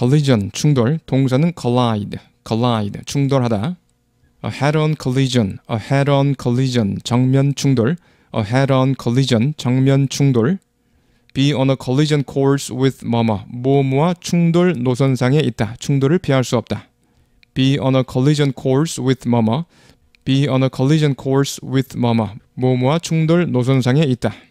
collision 충돌, 동사는 collide, collide 충돌하다. a head-on collision, a head-on collision 정면 충돌, a head-on collision 정면 충돌. be on a collision course with 뭐뭐 뭐뭐와 충돌 노선상에 있다. 충돌을 피할 수 없다. be on a collision course with 뭐뭐 be on a collision course with 뭐뭐 뭐뭐와 충돌 노선상에 있다.